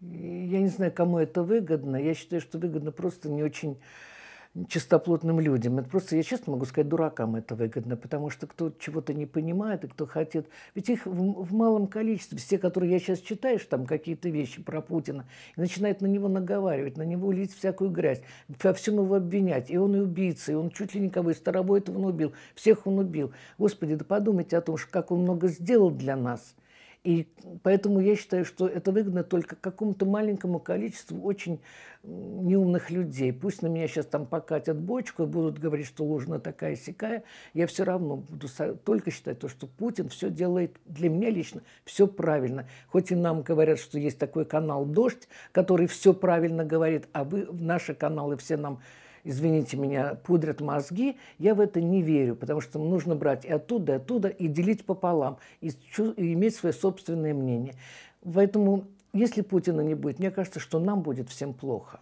Я не знаю, кому это выгодно. Я считаю, что выгодно просто не очень чистоплотным людям. Это просто, я честно могу сказать, дуракам это выгодно, потому что кто чего-то не понимает и кто хотит... Ведь их в, в малом количестве, все, которые я сейчас читаешь, там какие-то вещи про Путина, и начинают на него наговаривать, на него лить всякую грязь, во всем его обвинять. И он и убийца, и он чуть ли никого из этого он убил, всех он убил. Господи, да подумайте о том, что как он много сделал для нас – и поэтому я считаю, что это выгодно только какому-то маленькому количеству очень неумных людей. Пусть на меня сейчас там покатят бочку и будут говорить, что Лужина такая сякая, я все равно буду только считать то, что Путин все делает для меня лично все правильно. Хоть и нам говорят, что есть такой канал «Дождь», который все правильно говорит, а вы, наши каналы все нам извините меня, пудрят мозги, я в это не верю, потому что нужно брать и оттуда, и оттуда, и делить пополам, и, и иметь свое собственное мнение. Поэтому, если Путина не будет, мне кажется, что нам будет всем плохо.